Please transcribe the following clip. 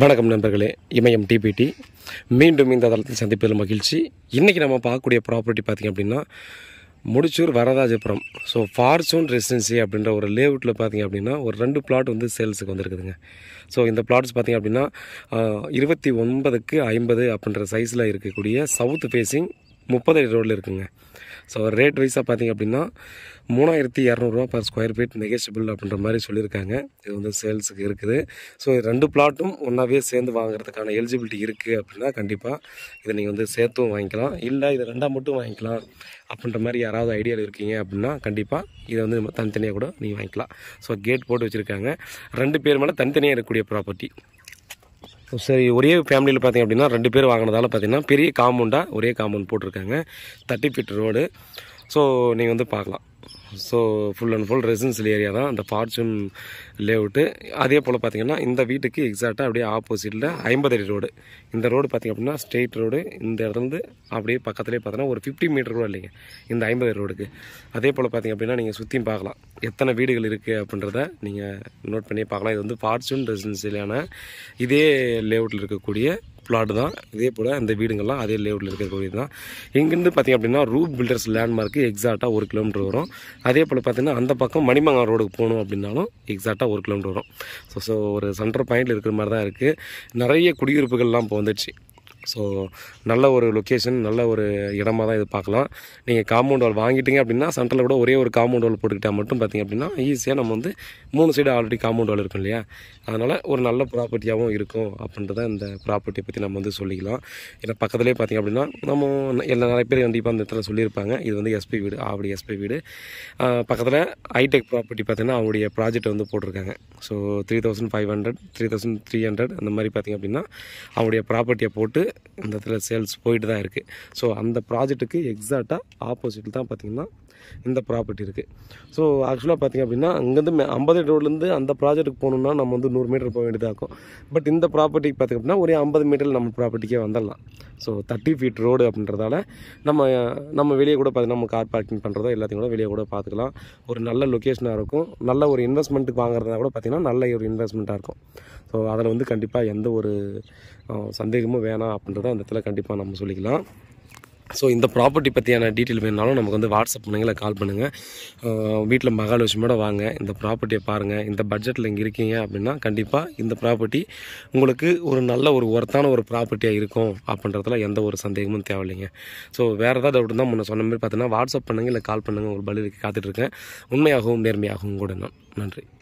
வணக்கம் நண்பர்களே இமயம் டிபிடி மீண்டும் இந்த தளத்தில் சந்திப்பதில் மகிழ்ச்சி இன்றைக்கி நம்ம பார்க்கக்கூடிய ப்ராப்பர்ட்டி பார்த்திங்க அப்படின்னா Mudichur Varadarajapuram so fortune residency அப்படின்ற ஒரு லேவுட்டில் பார்த்திங்க அப்படின்னா ஒரு ரெண்டு பிளாட் வந்து சேல்ஸுக்கு வந்துருக்குதுங்க ஸோ இந்த பிளாட்ஸ் பார்த்திங்க அப்படின்னா இருபத்தி ஒன்பதுக்கு ஐம்பது அப்படின்ற சைஸில் இருக்கக்கூடிய சவுத் ஃபேஸிங் முப்பது அடி ரோடில் இருக்குங்க ஸோ ரேட் வைஸாக பார்த்திங்க அப்படின்னா மூணாயிரத்தி இரநூறுவா பர் ஸ்கொயர் ஃபீட் நெகோஷியபிள் அப்படின்ற மாதிரி சொல்லியிருக்காங்க இது வந்து சேல்ஸுக்கு இருக்குது ஸோ ரெண்டு பிளாட்டும் ஒன்றாவே சேர்ந்து வாங்குறதுக்கான எலிஜிபிலிட்டி இருக்குது அப்படின்னா கண்டிப்பாக இதை நீங்கள் வந்து சேர்த்தும் வாங்கிக்கலாம் இல்லை இதை ரெண்டாக மட்டும் வாங்கிக்கலாம் அப்படின்ற மாதிரி யாராவது ஐடியாவில் இருக்கீங்க அப்படின்னா கண்டிப்பாக இதை வந்து தனித்தனியாக கூட நீங்கள் வாங்கிக்கலாம் ஸோ கேட் போட்டு வச்சுருக்காங்க ரெண்டு பேர் மேலே தனித்தனியாக இருக்கக்கூடிய ப்ராப்பர்ட்டி சரி ஒரே ஃபேமிலியில் பார்த்திங்க அப்படின்னா ரெண்டு பேர் வாங்கினதால பார்த்திங்கன்னா பெரிய காமௌண்டாக ஒரே காமௌண்ட் போட்டிருக்காங்க தேர்ட்டி ஃபீட் ரோடு ஸோ நீங்கள் வந்து பார்க்கலாம் so full and full residential area தான் அந்த ஃபார்ச்சூன் லேஅவுட்டு அதே போல் பார்த்திங்கன்னா இந்த வீட்டுக்கு எக்ஸாக்டாக அப்படியே ஆப்போசிட்டில் ஐம்பது அடி ரோடு இந்த ரோடு பார்த்திங்க அப்படின்னா ஸ்ட்ரெயிட் ரோடு இந்த இடத்துலேருந்து அப்படியே பக்கத்துலேயே பார்த்தோன்னா ஒரு ஃபிஃப்டி மீட்டர் கூட இல்லைங்க இந்த ஐம்பது அடி ரோடுக்கு அதே போல் பார்த்திங்க அப்படின்னா நீங்கள் சுற்றியும் பார்க்கலாம் எத்தனை வீடுகள் இருக்குது அப்படின்றத நீங்கள் நோட் பண்ணி பார்க்கலாம் இது வந்து ஃபார்ச்சூன் ரெசிடென்சியலான இதே லேஅவுட்டில் இருக்கக்கூடிய பிளாட் தான் இதே போல் அந்த வீடுங்கள்லாம் அதே லேவுட்டில் இருக்கிற வீடு தான் இங்கேருந்து பார்த்திங்க அப்படின்னா ரூப் பில்டர்ஸ் லேண்ட்மார்க்கு எக்ஸாக்டாக ஒரு கிலோமீட்டர் வரும் அதே போல் பார்த்திங்கன்னா அந்த பக்கம் மணிமங்கா ரோடுக்கு போகணும் அப்படின்னாலும் எக்ஸாக்டாக ஒரு கிலோமீட்டர் வரும் ஸோ ஸோ ஒரு சென்டர் பாயிண்டில் இருக்கிற மாதிரி தான் இருக்குது நிறைய குடியிருப்புகள்லாம் இப்போ வந்துடுச்சு ஸோ நல்ல ஒரு லொக்கேஷன் நல்ல ஒரு இடமாக தான் இது பார்க்கலாம் நீங்கள் காம்பவுண்ட் வால் வாங்கிட்டீங்க அப்படின்னா சென்டரில் கூட ஒரே ஒரு காம்பவுண்ட் வால் போட்டுக்கிட்டால் மட்டும் பார்த்திங்க அப்படின்னா ஈஸியாக நம்ம வந்து மூணு சைடு ஆல்ரெடி காம்பவுண்ட் வால் இருக்கும் இல்லையா அதனால் ஒரு நல்ல ப்ராப்பர்ட்டியாகவும் இருக்கும் அப்படின்றத இந்த ப்ராப்பர்ட்டியை பற்றி நம்ம வந்து சொல்லிக்கலாம் ஏன்னா பக்கத்துலேயே பார்த்திங்க அப்படின்னா நம்ம எல்லா நிறைய பேர் கண்டிப்பாக அந்த இடத்துல சொல்லியிருப்பாங்க இது வந்து எஸ்பி வீடு அப்படி எஸ்பி வீடு பக்கத்தில் ஹைடெக் ப்ராப்பர்ட்டி பார்த்திங்கன்னா அவங்களுடைய ப்ராஜெக்ட் வந்து போட்டிருக்காங்க so three thousand five hundred three thousand three hundred அந்த மாதிரி பார்த்திங்க அப்படின்னா அவங்களுடைய ப்ராப்பர்ட்டியை போட்டு இந்த இடத்துல சேல்ஸ் போயிட்டு தான் இருக்குது ஸோ அந்த ப்ராஜெக்ட்டுக்கு எக்ஸாக்டாக ஆப்போசிட்டில் தான் பார்த்திங்கன்னா இந்த ப்ராப்பர்ட்டி இருக்குது ஸோ ஆக்சுவலாக பார்த்திங்க அப்படின்னா அங்கேருந்து ஐம்பது ரோட்லேருந்து அந்த ப்ராஜெக்ட்டுக்கு போகணுன்னா நம்ம வந்து நூறு மீட்டர் போக வேண்டியதாக இருக்கும் பட் இந்த ப்ராப்பர்ட்டிக்கு பார்த்திங்க அப்படின்னா ஒரே ஐம்பது மீட்டரில் நம்ம ப்ராப்பர்ட்டிக்கே வந்துடலாம் ஸோ தேர்ட்டி ஃபீட் ரோடு அப்படின்றதால நம்ம நம்ம வெளியே கூட பார்த்திங்கன்னா நம்ம கார் பார்க்கிங் பண்ணுறதோ எல்லாத்தையும் கூட வெளியே கூட பார்த்துக்கலாம் ஒரு நல்ல லொக்கேஷனாக இருக்கும் நல்ல ஒரு இன்வெஸ்ட்மெண்ட்டுக்கு வாங்குறதுனா கூட பார்த்திங்கன்னா நல்ல ஒரு இன்வெஸ்ட்மெண்ட்டாக இருக்கும் ஸோ அதில் வந்து கண்டிப்பாக எந்த ஒரு சந்தேகமும் வேணாம் அப்படின்றத அந்த இடத்துல கண்டிப்பாக நம்ம சொல்லிக்கலாம் ஸோ இந்த ப்ராப்பர்ட்டி பற்றியான டீட்டெயில் வேணுனாலும் நமக்கு வந்து வாட்ஸ்அப் பண்ணுங்கள் கால் பண்ணுங்கள் வீட்டில் மகாலட்சுமியோட வாங்க இந்த ப்ராப்பர்ட்டியை பாருங்கள் இந்த பட்ஜெட்டில் இங்கே இருக்கீங்க அப்படின்னா கண்டிப்பாக இந்த ப்ராப்பர்ட்டி உங்களுக்கு ஒரு நல்ல ஒரு ஒர்த்தான ஒரு ப்ராப்பர்ட்டியாக இருக்கும் அப்படின்றதுல எந்த ஒரு சந்தேகமும் தேவையில்லைங்க ஸோ வேறு ஏதாவது டவுட் தான் முன்ன சொன்ன மாதிரி பார்த்தீங்கன்னா வாட்ஸ்அப் பண்ணுங்கள் இல்லை கால் பண்ணுங்கள் உங்களுக்கு பதிலுக்கு காத்துட்ருக்கேன் உண்மையாகவும் நேர்மையாகவும் கூட நான் நன்றி